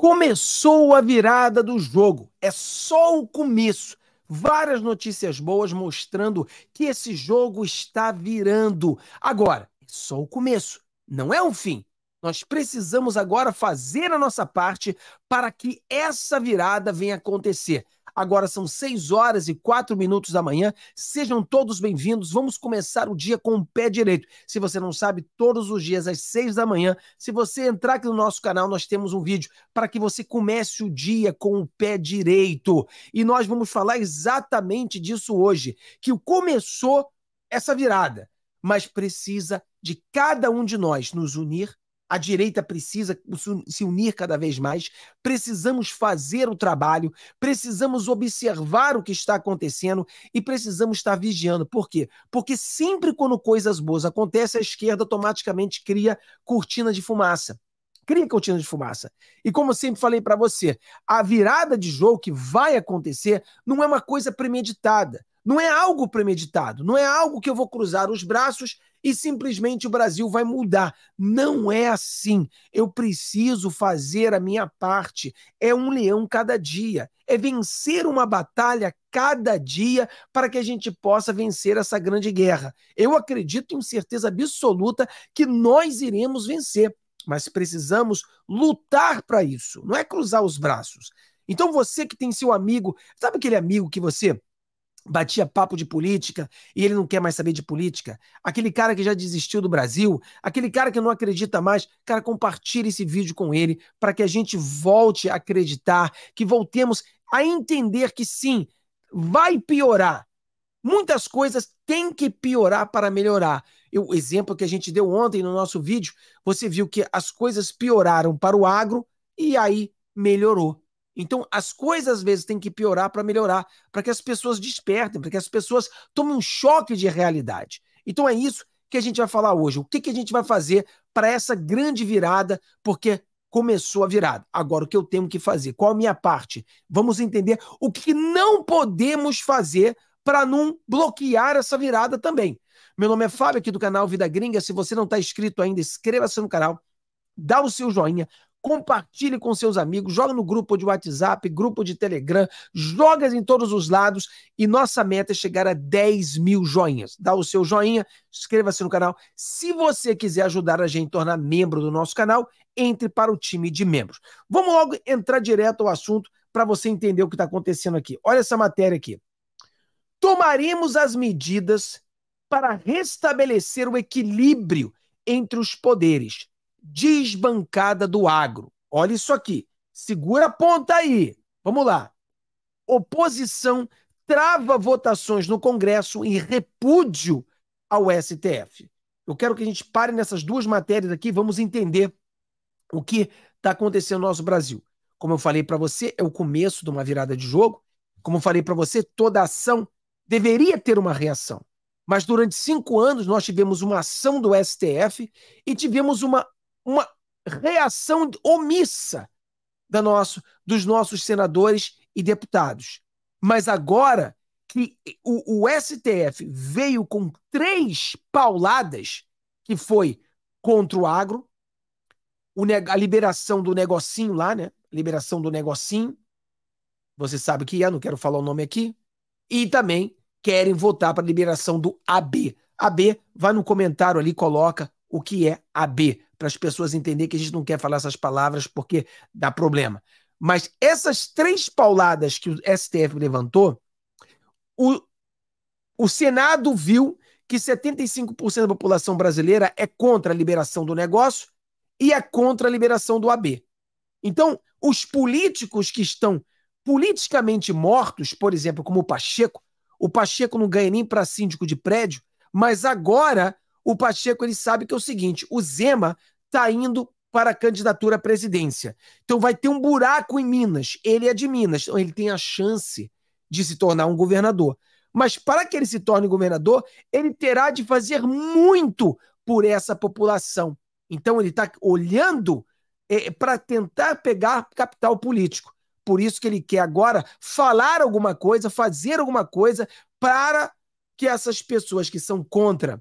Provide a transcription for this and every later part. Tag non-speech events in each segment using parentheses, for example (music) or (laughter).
Começou a virada do jogo. É só o começo. Várias notícias boas mostrando que esse jogo está virando. Agora, é só o começo, não é o fim. Nós precisamos agora fazer a nossa parte para que essa virada venha acontecer. Agora são 6 horas e 4 minutos da manhã. Sejam todos bem-vindos. Vamos começar o dia com o pé direito. Se você não sabe, todos os dias às 6 da manhã, se você entrar aqui no nosso canal, nós temos um vídeo para que você comece o dia com o pé direito. E nós vamos falar exatamente disso hoje, que começou essa virada, mas precisa de cada um de nós nos unir a direita precisa se unir cada vez mais, precisamos fazer o trabalho, precisamos observar o que está acontecendo e precisamos estar vigiando. Por quê? Porque sempre quando coisas boas acontecem, a esquerda automaticamente cria cortina de fumaça cria cortina de fumaça. E como eu sempre falei para você, a virada de jogo que vai acontecer não é uma coisa premeditada, não é algo premeditado, não é algo que eu vou cruzar os braços e simplesmente o Brasil vai mudar. Não é assim. Eu preciso fazer a minha parte. É um leão cada dia. É vencer uma batalha cada dia para que a gente possa vencer essa grande guerra. Eu acredito em certeza absoluta que nós iremos vencer, mas precisamos lutar para isso. Não é cruzar os braços. Então você que tem seu amigo, sabe aquele amigo que você batia papo de política e ele não quer mais saber de política, aquele cara que já desistiu do Brasil, aquele cara que não acredita mais, cara, compartilhe esse vídeo com ele para que a gente volte a acreditar, que voltemos a entender que sim, vai piorar. Muitas coisas têm que piorar para melhorar. O exemplo que a gente deu ontem no nosso vídeo, você viu que as coisas pioraram para o agro e aí melhorou. Então, as coisas às vezes têm que piorar para melhorar, para que as pessoas despertem, para que as pessoas tomem um choque de realidade. Então, é isso que a gente vai falar hoje. O que, que a gente vai fazer para essa grande virada, porque começou a virada. Agora, o que eu tenho que fazer? Qual a minha parte? Vamos entender o que não podemos fazer para não bloquear essa virada também. Meu nome é Fábio, aqui do canal Vida Gringa. Se você não está inscrito ainda, inscreva-se no canal, dá o seu joinha, compartilhe com seus amigos, joga no grupo de WhatsApp, grupo de Telegram, joga em todos os lados e nossa meta é chegar a 10 mil joinhas. Dá o seu joinha, inscreva-se no canal. Se você quiser ajudar a gente a tornar membro do nosso canal, entre para o time de membros. Vamos logo entrar direto ao assunto para você entender o que está acontecendo aqui. Olha essa matéria aqui. Tomaremos as medidas para restabelecer o equilíbrio entre os poderes desbancada do agro. Olha isso aqui. Segura a ponta aí. Vamos lá. Oposição trava votações no Congresso em repúdio ao STF. Eu quero que a gente pare nessas duas matérias aqui, vamos entender o que está acontecendo no nosso Brasil. Como eu falei para você, é o começo de uma virada de jogo. Como eu falei para você, toda ação deveria ter uma reação. Mas durante cinco anos nós tivemos uma ação do STF e tivemos uma uma reação omissa da nosso, dos nossos senadores e deputados. Mas agora que o, o STF veio com três pauladas, que foi contra o agro, o, a liberação do negocinho lá, né? Liberação do negocinho. Você sabe que é, não quero falar o nome aqui. E também querem votar para a liberação do AB. AB, vai no comentário ali, coloca o que é AB para as pessoas entenderem que a gente não quer falar essas palavras porque dá problema. Mas essas três pauladas que o STF levantou, o, o Senado viu que 75% da população brasileira é contra a liberação do negócio e é contra a liberação do AB. Então, os políticos que estão politicamente mortos, por exemplo, como o Pacheco, o Pacheco não ganha nem para síndico de prédio, mas agora o Pacheco ele sabe que é o seguinte: o Zema está indo para a candidatura à presidência. Então vai ter um buraco em Minas. Ele é de Minas, então ele tem a chance de se tornar um governador. Mas para que ele se torne governador, ele terá de fazer muito por essa população. Então ele está olhando é, para tentar pegar capital político. Por isso que ele quer agora falar alguma coisa, fazer alguma coisa para que essas pessoas que são contra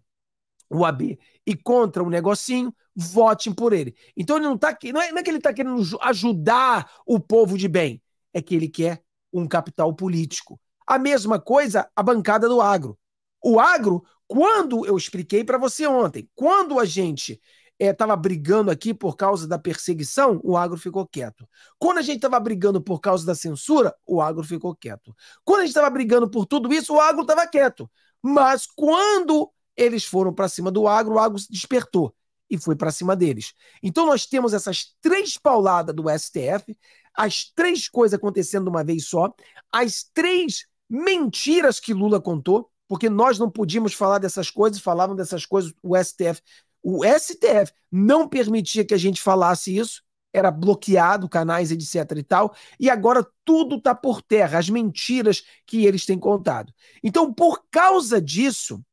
o AB e contra o negocinho, votem por ele. Então ele não tá não é, não é que ele está querendo ajudar o povo de bem, é que ele quer um capital político. A mesma coisa a bancada do agro. O agro, quando eu expliquei para você ontem, quando a gente estava é, brigando aqui por causa da perseguição, o agro ficou quieto. Quando a gente estava brigando por causa da censura, o agro ficou quieto. Quando a gente estava brigando por tudo isso, o agro estava quieto. Mas quando eles foram para cima do agro, o agro se despertou e foi para cima deles. Então nós temos essas três pauladas do STF, as três coisas acontecendo de uma vez só, as três mentiras que Lula contou, porque nós não podíamos falar dessas coisas, falavam dessas coisas o STF. O STF não permitia que a gente falasse isso, era bloqueado, canais, etc e tal, e agora tudo está por terra, as mentiras que eles têm contado. Então, por causa disso,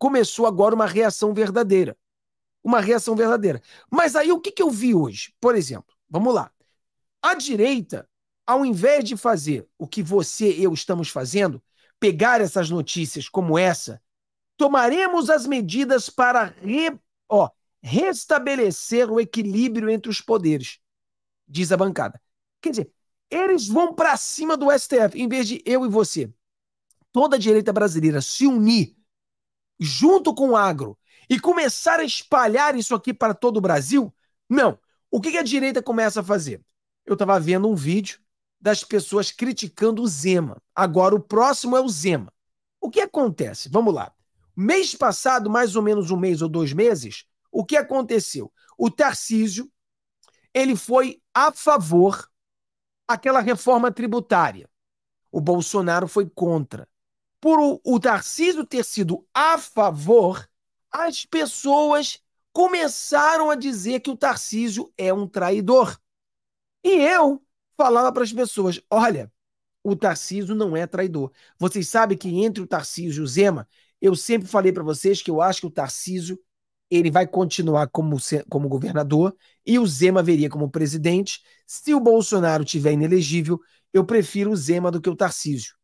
começou agora uma reação verdadeira. Uma reação verdadeira. Mas aí o que, que eu vi hoje? Por exemplo, vamos lá. A direita, ao invés de fazer o que você e eu estamos fazendo, pegar essas notícias como essa, tomaremos as medidas para re, ó, restabelecer o equilíbrio entre os poderes, diz a bancada. Quer dizer, eles vão para cima do STF, em vez de eu e você. Toda a direita brasileira se unir junto com o agro e começar a espalhar isso aqui para todo o Brasil? Não. O que a direita começa a fazer? Eu estava vendo um vídeo das pessoas criticando o Zema. Agora o próximo é o Zema. O que acontece? Vamos lá. Mês passado, mais ou menos um mês ou dois meses, o que aconteceu? O Tarcísio ele foi a favor aquela reforma tributária. O Bolsonaro foi contra por o Tarcísio ter sido a favor, as pessoas começaram a dizer que o Tarcísio é um traidor. E eu falava para as pessoas: olha, o Tarcísio não é traidor. Vocês sabem que entre o Tarcísio e o Zema, eu sempre falei para vocês que eu acho que o Tarcísio ele vai continuar como, como governador e o Zema veria como presidente. Se o Bolsonaro tiver inelegível, eu prefiro o Zema do que o Tarcísio.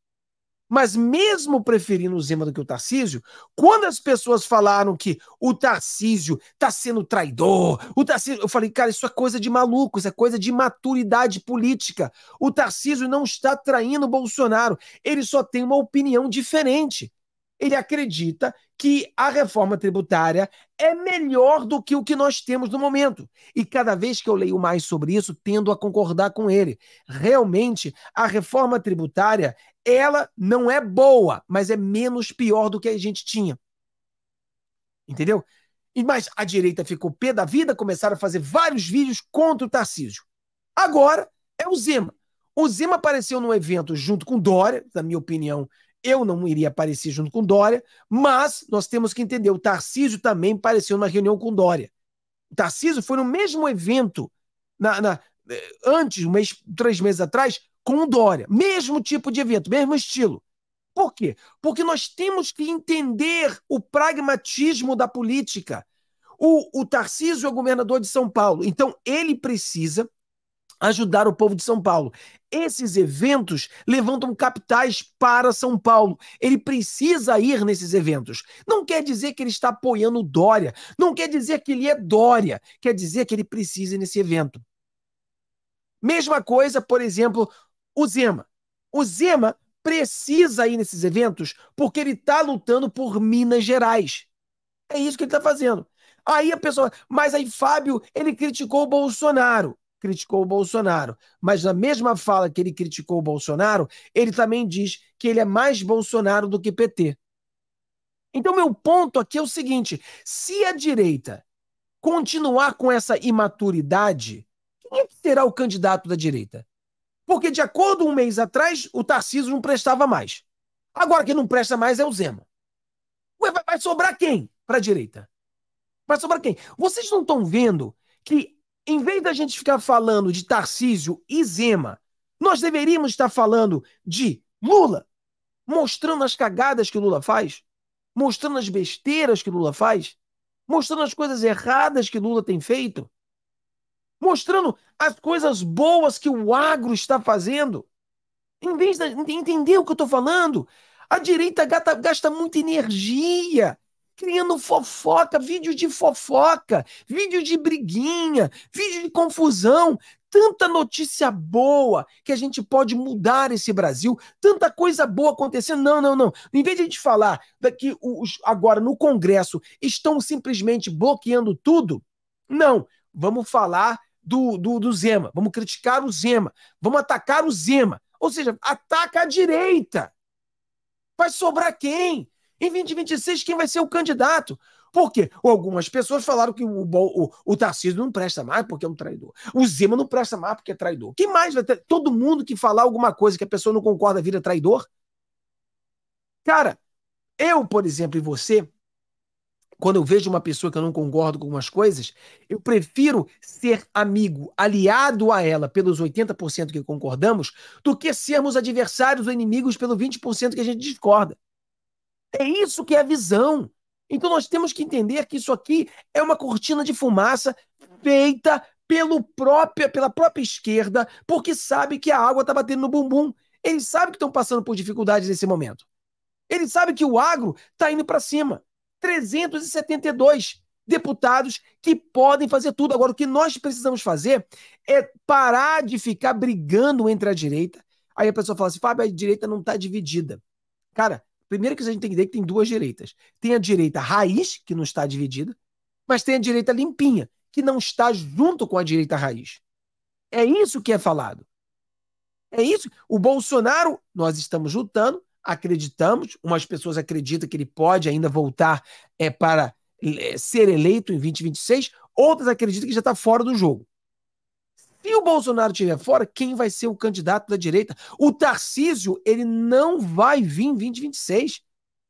Mas mesmo preferindo o Zema do que o Tarcísio, quando as pessoas falaram que o Tarcísio tá sendo traidor, o Tarcísio, eu falei, cara, isso é coisa de maluco, isso é coisa de maturidade política. O Tarcísio não está traindo o Bolsonaro, ele só tem uma opinião diferente ele acredita que a reforma tributária é melhor do que o que nós temos no momento. E cada vez que eu leio mais sobre isso, tendo a concordar com ele. Realmente, a reforma tributária, ela não é boa, mas é menos pior do que a gente tinha. Entendeu? Mas a direita ficou pé da vida, começaram a fazer vários vídeos contra o Tarcísio. Agora é o Zema. O Zema apareceu num evento junto com Dória, na minha opinião, eu não iria aparecer junto com Dória, mas nós temos que entender: o Tarcísio também apareceu na reunião com Dória. O Tarcísio foi no mesmo evento, na, na eh, antes, um mês, três meses atrás, com o Dória. Mesmo tipo de evento, mesmo estilo. Por quê? Porque nós temos que entender o pragmatismo da política. O, o Tarcísio é governador de São Paulo, então ele precisa ajudar o povo de São Paulo. Esses eventos levantam capitais para São Paulo. Ele precisa ir nesses eventos. Não quer dizer que ele está apoiando Dória, não quer dizer que ele é Dória, quer dizer que ele precisa ir nesse evento. Mesma coisa, por exemplo, o Zema. O Zema precisa ir nesses eventos porque ele está lutando por Minas Gerais. É isso que ele está fazendo. Aí a pessoa, mas aí Fábio, ele criticou o Bolsonaro criticou o Bolsonaro. Mas na mesma fala que ele criticou o Bolsonaro, ele também diz que ele é mais Bolsonaro do que PT. Então, meu ponto aqui é o seguinte: se a direita continuar com essa imaturidade, quem é será o candidato da direita? Porque, de acordo um mês atrás, o Tarcísio não prestava mais. Agora quem não presta mais é o Zema. Ué, vai sobrar quem para a direita? Vai sobrar quem? Vocês não estão vendo que em vez da gente ficar falando de Tarcísio e Zema, nós deveríamos estar falando de Lula, mostrando as cagadas que Lula faz, mostrando as besteiras que Lula faz, mostrando as coisas erradas que Lula tem feito, mostrando as coisas boas que o agro está fazendo. Em vez de entender o que eu estou falando, a direita gasta, gasta muita energia criando fofoca, vídeo de fofoca, vídeo de briguinha, vídeo de confusão, tanta notícia boa que a gente pode mudar esse Brasil, tanta coisa boa acontecendo. Não, não, não. Em vez de a gente falar que os, agora no Congresso estão simplesmente bloqueando tudo, não. Vamos falar do, do, do Zema, vamos criticar o Zema, vamos atacar o Zema. Ou seja, ataca a direita. Vai sobrar quem? Em 2026, quem vai ser o candidato? Por quê? Algumas pessoas falaram que o, o, o Tarcísio não presta mais porque é um traidor. O Zema não presta mais porque é traidor. Quem mais vai ter? Todo mundo que falar alguma coisa que a pessoa não concorda vira traidor? Cara, eu, por exemplo, e você, quando eu vejo uma pessoa que eu não concordo com algumas coisas, eu prefiro ser amigo, aliado a ela pelos 80% que concordamos, do que sermos adversários ou inimigos pelo 20% que a gente discorda. É isso que é a visão. Então nós temos que entender que isso aqui é uma cortina de fumaça feita pelo própria, pela própria esquerda, porque sabe que a água está batendo no bumbum. Eles sabem que estão passando por dificuldades nesse momento. Eles sabem que o agro está indo para cima. 372 deputados que podem fazer tudo. Agora, o que nós precisamos fazer é parar de ficar brigando entre a direita. Aí a pessoa fala assim, Fábio, a direita não está dividida. Cara, Primeiro que a gente tem que ver que tem duas direitas. Tem a direita raiz, que não está dividida, mas tem a direita limpinha, que não está junto com a direita raiz. É isso que é falado. É isso. O Bolsonaro, nós estamos lutando, acreditamos, umas pessoas acreditam que ele pode ainda voltar é, para é, ser eleito em 2026, outras acreditam que já está fora do jogo se o Bolsonaro estiver fora, quem vai ser o candidato da direita? O Tarcísio, ele não vai vir em 2026.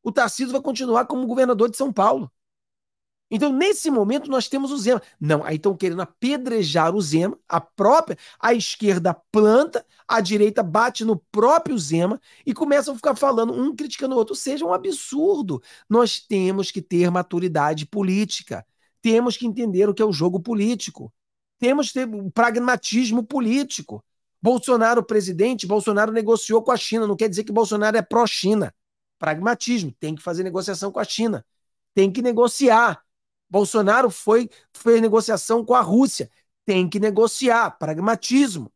O Tarcísio vai continuar como governador de São Paulo. Então, nesse momento, nós temos o Zema. Não, aí estão querendo apedrejar o Zema, a própria, a esquerda planta, a direita bate no próprio Zema e começam a ficar falando, um criticando o outro. Ou seja, é um absurdo. Nós temos que ter maturidade política. Temos que entender o que é o jogo político temos que ter um pragmatismo político. Bolsonaro, presidente, Bolsonaro negociou com a China. Não quer dizer que Bolsonaro é pró-China. Pragmatismo, tem que fazer negociação com a China. Tem que negociar. Bolsonaro foi fez negociação com a Rússia. Tem que negociar. Pragmatismo.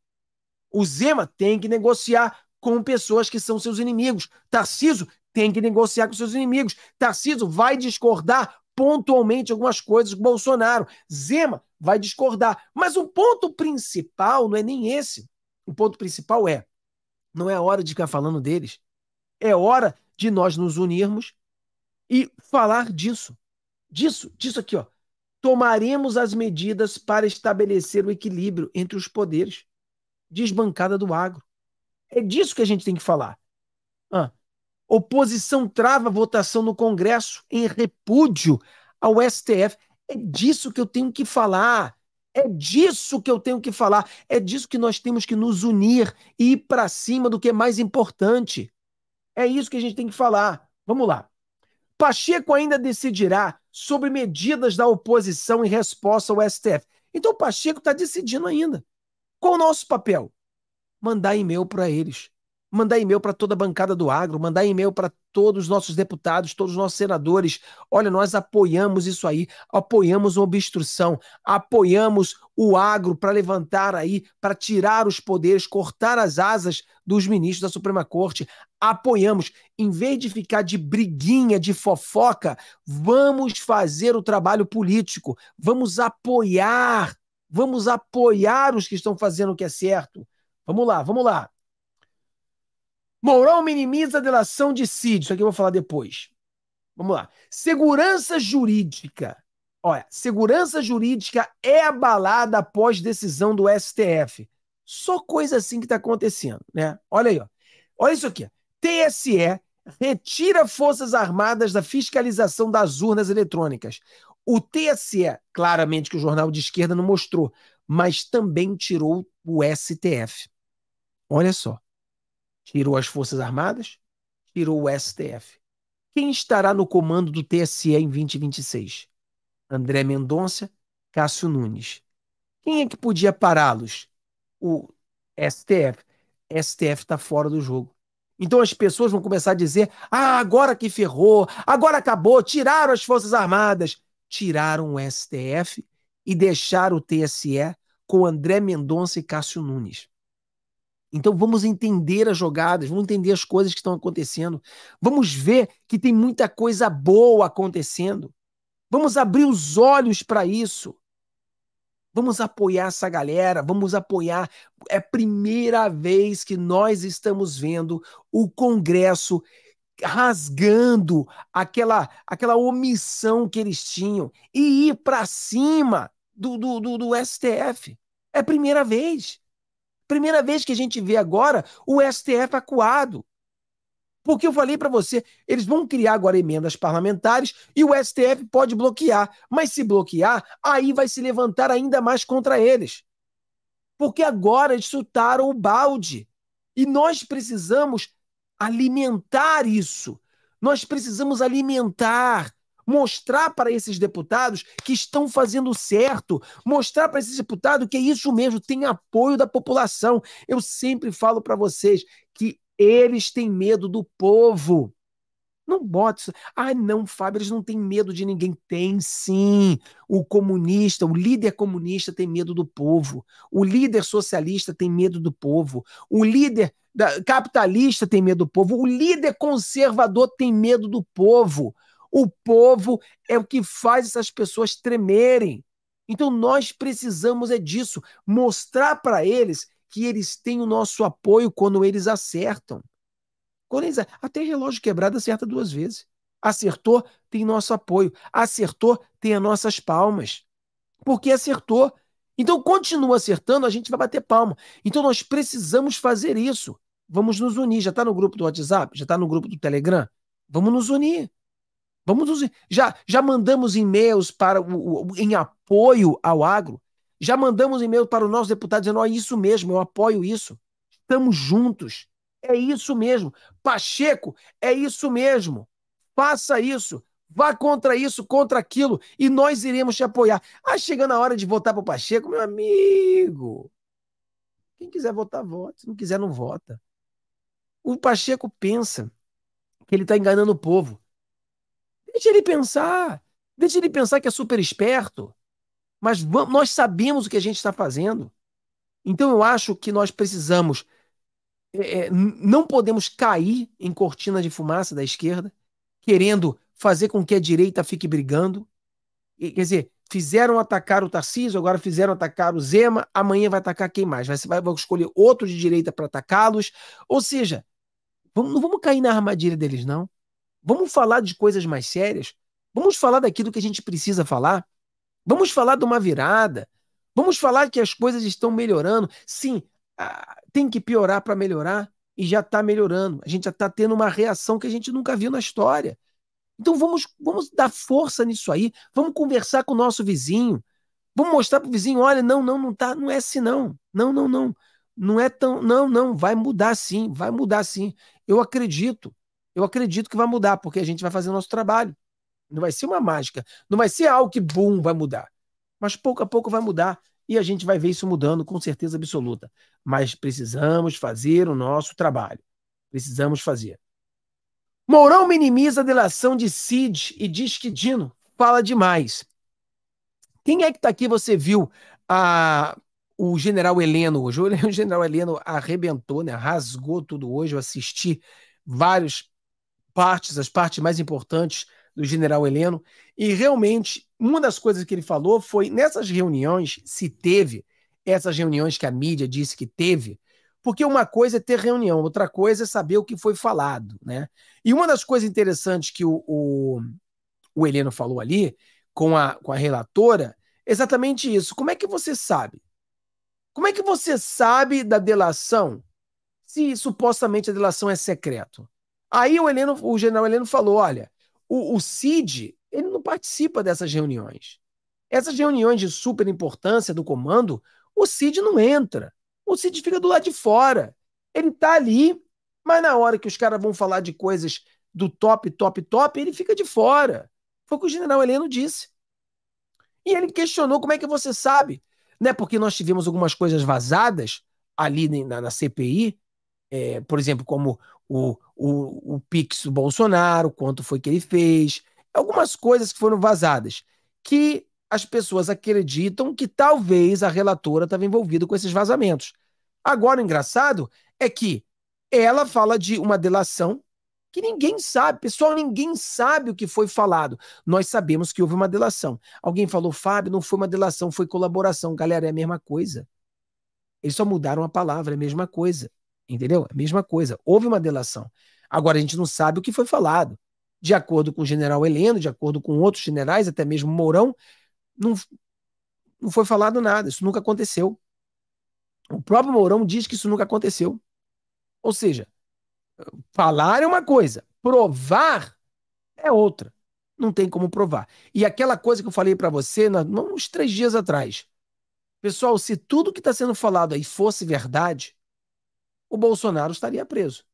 O Zema tem que negociar com pessoas que são seus inimigos. Tarciso tem que negociar com seus inimigos. Tarciso vai discordar pontualmente algumas coisas com Bolsonaro. Zema vai discordar. Mas o ponto principal não é nem esse. O ponto principal é: não é hora de ficar falando deles. É hora de nós nos unirmos e falar disso. Disso, disso aqui, ó. Tomaremos as medidas para estabelecer o equilíbrio entre os poderes. Desbancada do agro. É disso que a gente tem que falar. Ah, Oposição trava votação no Congresso em repúdio ao STF. É disso que eu tenho que falar. É disso que eu tenho que falar. É disso que nós temos que nos unir e ir para cima do que é mais importante. É isso que a gente tem que falar. Vamos lá. Pacheco ainda decidirá sobre medidas da oposição em resposta ao STF. Então Pacheco está decidindo ainda. Qual o nosso papel? Mandar e-mail para eles mandar e-mail para toda a bancada do agro, mandar e-mail para todos os nossos deputados, todos os nossos senadores. Olha, nós apoiamos isso aí, apoiamos a obstrução, apoiamos o agro para levantar aí, para tirar os poderes, cortar as asas dos ministros da Suprema Corte. Apoiamos. Em vez de ficar de briguinha, de fofoca, vamos fazer o trabalho político, vamos apoiar, vamos apoiar os que estão fazendo o que é certo. Vamos lá, vamos lá. Mourão minimiza a delação de Cid. Isso aqui eu vou falar depois. Vamos lá. Segurança jurídica. Olha, segurança jurídica é abalada após decisão do STF. Só coisa assim que está acontecendo, né? Olha aí, ó. olha isso aqui. TSE retira Forças Armadas da fiscalização das urnas eletrônicas. O TSE, claramente que o jornal de esquerda não mostrou, mas também tirou o STF. Olha só. Tirou as Forças Armadas, tirou o STF. Quem estará no comando do TSE em 2026? André Mendonça, Cássio Nunes. Quem é que podia pará-los? O STF. STF está fora do jogo. Então as pessoas vão começar a dizer: ah, agora que ferrou, agora acabou, tiraram as Forças Armadas. Tiraram o STF e deixaram o TSE com André Mendonça e Cássio Nunes. Então vamos entender as jogadas, vamos entender as coisas que estão acontecendo. Vamos ver que tem muita coisa boa acontecendo. Vamos abrir os olhos para isso. Vamos apoiar essa galera, vamos apoiar. É a primeira vez que nós estamos vendo o Congresso rasgando aquela aquela omissão que eles tinham e ir para cima do, do, do, do STF. É a primeira vez. Primeira vez que a gente vê agora o STF acuado. Porque eu falei para você, eles vão criar agora emendas parlamentares e o STF pode bloquear. Mas se bloquear, aí vai se levantar ainda mais contra eles. Porque agora eles chutaram o balde. E nós precisamos alimentar isso. Nós precisamos alimentar mostrar para esses deputados que estão fazendo certo, mostrar para esses deputados que é isso mesmo, tem apoio da população. Eu sempre falo para vocês que eles têm medo do povo. Não bota isso. Ah, não, Fábio, eles não têm medo de ninguém. Tem sim. O comunista, o líder comunista tem medo do povo. O líder socialista tem medo do povo. O líder capitalista tem medo do povo. O líder conservador tem medo do povo. O povo é o que faz essas pessoas tremerem. Então nós precisamos é disso, mostrar para eles que eles têm o nosso apoio quando eles acertam. Quando eles, até relógio quebrado acerta duas vezes. Acertou, tem nosso apoio. Acertou, tem as nossas palmas. Porque acertou. Então continua acertando, a gente vai bater palma. Então nós precisamos fazer isso. Vamos nos unir. Já está no grupo do WhatsApp? Já está no grupo do Telegram? Vamos nos unir. Vamos nos, já, já mandamos e-mails para o, o, em apoio ao agro. Já mandamos e-mail para o nosso deputado dizendo: é isso mesmo, eu apoio isso. Estamos juntos. É isso mesmo. Pacheco, é isso mesmo. Faça isso. Vá contra isso, contra aquilo, e nós iremos te apoiar. Ah, chegando a hora de votar para o Pacheco, meu amigo. Quem quiser votar, vote. Se não quiser, não vota. O Pacheco pensa que ele está enganando o povo. Deixa ele pensar. Deixa ele pensar que é super esperto. Mas nós sabemos o que a gente está fazendo. Então eu acho que nós precisamos. É, é não podemos cair em cortina de fumaça da esquerda, querendo fazer com que a direita fique brigando. E, quer dizer, fizeram atacar o Tarcísio, agora fizeram atacar o Zema, amanhã vai atacar quem mais? Vai, vai, vai escolher outro de direita para atacá-los. Ou seja, vamos, não vamos cair na armadilha deles, não. Vamos falar de coisas mais sérias? Vamos falar daquilo que a gente precisa falar? Vamos falar de uma virada? Vamos falar que as coisas estão melhorando? Sim, tem que piorar para melhorar e já está melhorando. A gente já está tendo uma reação que a gente nunca viu na história. Então vamos, vamos dar força nisso aí, vamos conversar com o nosso vizinho, vamos mostrar para o vizinho, olha, não, não, não tá, não é assim não, não, não, não, não é tão, não, não, vai mudar sim, vai mudar sim. Eu acredito, eu acredito que vai mudar, porque a gente vai fazer o nosso trabalho. Não vai ser uma mágica. Não vai ser algo que, boom, vai mudar. Mas pouco a pouco vai mudar. E a gente vai ver isso mudando com certeza absoluta. Mas precisamos fazer o nosso trabalho. Precisamos fazer. Mourão minimiza a delação de Cid e diz que Dino fala demais. Quem é que está aqui? Você viu a, o general Heleno hoje? (laughs) O general Heleno arrebentou, né? rasgou tudo hoje. Eu assisti vários partes, as partes mais importantes do general Heleno. E realmente, uma das coisas que ele falou foi nessas reuniões, se teve essas reuniões que a mídia disse que teve, porque uma coisa é ter reunião, outra coisa é saber o que foi falado. Né? E uma das coisas interessantes que o, o, o Heleno falou ali com a, com a relatora é exatamente isso. Como é que você sabe? Como é que você sabe da delação se supostamente a delação é secreto? Aí o, Heleno, o general Heleno falou: olha, o, o CID ele não participa dessas reuniões. Essas reuniões de super importância do comando, o CID não entra. O CID fica do lado de fora. Ele está ali, mas na hora que os caras vão falar de coisas do top, top, top, ele fica de fora. Foi o que o general Heleno disse. E ele questionou como é que você sabe. Né? Porque nós tivemos algumas coisas vazadas ali na, na CPI, é, por exemplo, como o, o, o Pix do Bolsonaro, quanto foi que ele fez, algumas coisas que foram vazadas, que as pessoas acreditam que talvez a relatora estava envolvida com esses vazamentos. Agora, o engraçado é que ela fala de uma delação que ninguém sabe, pessoal, ninguém sabe o que foi falado. Nós sabemos que houve uma delação. Alguém falou, Fábio, não foi uma delação, foi colaboração. Galera, é a mesma coisa. Eles só mudaram a palavra, é a mesma coisa. Entendeu? É mesma coisa. Houve uma delação. Agora a gente não sabe o que foi falado. De acordo com o general Heleno, de acordo com outros generais, até mesmo Mourão, não, não foi falado nada. Isso nunca aconteceu. O próprio Mourão diz que isso nunca aconteceu. Ou seja, falar é uma coisa, provar é outra. Não tem como provar. E aquela coisa que eu falei para você na, uns três dias atrás. Pessoal, se tudo que está sendo falado aí fosse verdade, o Bolsonaro estaria preso.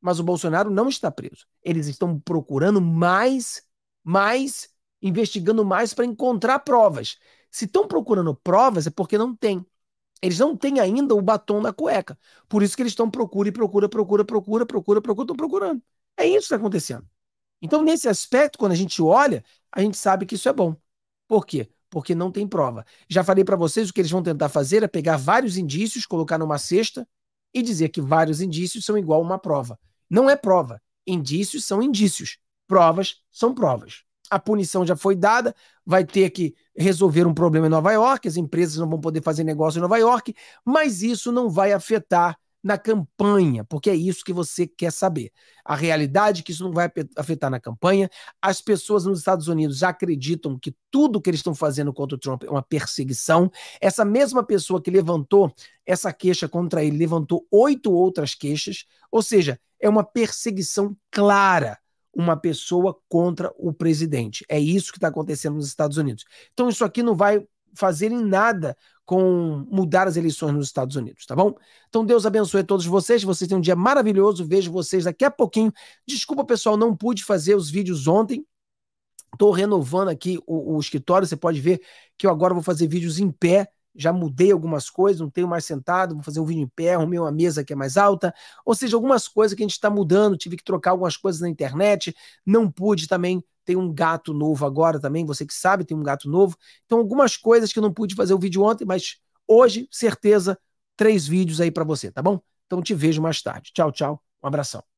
Mas o Bolsonaro não está preso. Eles estão procurando mais, mais, investigando mais para encontrar provas. Se estão procurando provas é porque não tem. Eles não têm ainda o batom na cueca. Por isso que eles estão procura e procura, procura, procura, procura, procura, estão procurando. É isso que está acontecendo. Então, nesse aspecto, quando a gente olha, a gente sabe que isso é bom. Por quê? Porque não tem prova. Já falei para vocês o que eles vão tentar fazer é pegar vários indícios, colocar numa cesta e dizer que vários indícios são igual a uma prova. Não é prova. Indícios são indícios. Provas são provas. A punição já foi dada, vai ter que resolver um problema em Nova York, as empresas não vão poder fazer negócio em Nova York, mas isso não vai afetar na campanha, porque é isso que você quer saber. A realidade é que isso não vai afetar na campanha. As pessoas nos Estados Unidos já acreditam que tudo que eles estão fazendo contra o Trump é uma perseguição. Essa mesma pessoa que levantou essa queixa contra ele levantou oito outras queixas, ou seja, é uma perseguição clara uma pessoa contra o presidente. É isso que está acontecendo nos Estados Unidos. Então, isso aqui não vai fazerem nada com mudar as eleições nos Estados Unidos, tá bom? Então Deus abençoe a todos vocês, vocês têm um dia maravilhoso, vejo vocês daqui a pouquinho. Desculpa, pessoal, não pude fazer os vídeos ontem. Estou renovando aqui o, o escritório, você pode ver que eu agora vou fazer vídeos em pé, já mudei algumas coisas, não tenho mais sentado, vou fazer um vídeo em pé, arrumei uma mesa que é mais alta, ou seja, algumas coisas que a gente está mudando, tive que trocar algumas coisas na internet, não pude também tem um gato novo agora também, você que sabe, tem um gato novo. Então, algumas coisas que eu não pude fazer o vídeo ontem, mas hoje, certeza, três vídeos aí para você, tá bom? Então, te vejo mais tarde. Tchau, tchau. Um abração.